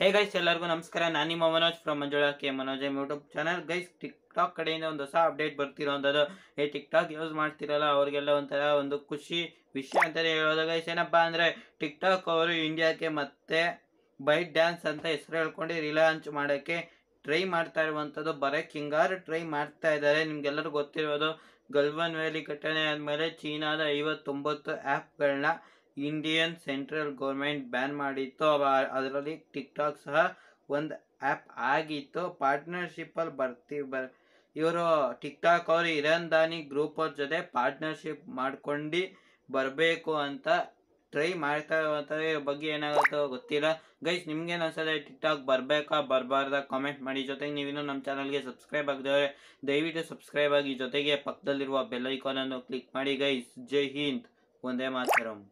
hey guys ಎಲ್ಲರಿಗೂ ನಮಸ್ಕಾರ ನಾನು ನಿಮ್ಮ Manoj from Manjula K Manoj YouTube channel guys TikTok ಕಡೆಯಿಂದ ಒಂದು ಹೊಸ ಅಪ್ಡೇಟ್ ಬರ್ತಿರೋಂಥದ್ದು ಏ ಟಿಕ್ ಟಾಕ್ ಯೂಸ್ ಮಾಡ್ತಿರಲ್ಲ ಅವ್ರಿಗೆಲ್ಲ ಒಂಥರ ಒಂದು ಖುಷಿ ವಿಷಯ ಅಂತಲೇ ಹೇಳೋದು ಗೈಸ್ ಏನಪ್ಪ ಅಂದರೆ ಟಿಕ್ ಟಾಕ್ ಅವರು ಇಂಡಿಯಾಕ್ಕೆ ಮತ್ತೆ ಬೈಟ್ ಡ್ಯಾನ್ಸ್ ಅಂತ ಹೆಸರು ಹೇಳ್ಕೊಂಡು ರಿಲಾಂಚ್ ಮಾಡೋಕ್ಕೆ ಟ್ರೈ ಮಾಡ್ತಾ ಇರುವಂಥದ್ದು ಬರೋ ಹಿಂಗಾರು ಟ್ರೈ ಮಾಡ್ತಾ ಇದ್ದಾರೆ ನಿಮ್ಗೆಲ್ಲರಿಗೂ ಗೊತ್ತಿರೋದು ಗಲ್ವನ್ ವ್ಯಾಲಿ ಘಟನೆ ಆದಮೇಲೆ ಚೀನಾದ ಐವತ್ತೊಂಬತ್ತು ಆ್ಯಪ್ಗಳನ್ನ ಇಂಡಿಯನ್ ಸೆಂಟ್ರಲ್ ಗೌರ್ಮೆಂಟ್ ಬ್ಯಾನ್ ಮಾಡಿತ್ತು ಅದರಲ್ಲಿ ಟಿಕ್ ಟಾಕ್ ಸಹ ಒಂದು ಆ್ಯಪ್ ಆಗಿತ್ತು ಪಾರ್ಟ್ನರ್ಶಿಪ್ಪಲ್ಲಿ ಬರ್ತಿ ಬರ್ ಇವರು ಟಿಕ್ ಟಾಕ್ ಅವರು ಇರನ್ ದಾನಿ ಗ್ರೂಪ್ ಅವ್ರ ಜೊತೆ ಪಾರ್ಟ್ನರ್ಶಿಪ್ ಮಾಡ್ಕೊಂಡು ಬರಬೇಕು ಅಂತ ಟ್ರೈ ಮಾಡ್ತಾ ಇವ್ರ ಬಗ್ಗೆ ಏನಾಗುತ್ತೋ ಗೊತ್ತಿಲ್ಲ ಗೈಸ್ ನಿಮ್ಗೇನು ಅನ್ಸೋದೆ ಟಿಕ್ ಟಾಕ್ ಬರಬೇಕಾ ಬರಬಾರ್ದ ಕಾಮೆಂಟ್ ಮಾಡಿ ಜೊತೆಗೆ ನೀವಿನ್ನೂ ನಮ್ಮ ಚಾನಲ್ಗೆ ಸಬ್ಸ್ಕ್ರೈಬ್ ಆಗಿದೆ ದಯವಿಟ್ಟು ಸಬ್ಸ್ಕ್ರೈಬ್ ಆಗಿ ಜೊತೆಗೆ ಪಕ್ಕದಲ್ಲಿರುವ ಬೆಲ್ ಐಕಾನನ್ನು ಕ್ಲಿಕ್ ಮಾಡಿ ಗೈಸ್ ಜೈ ಹಿಂದ್ ಒಂದೇ ಮಾತರಂ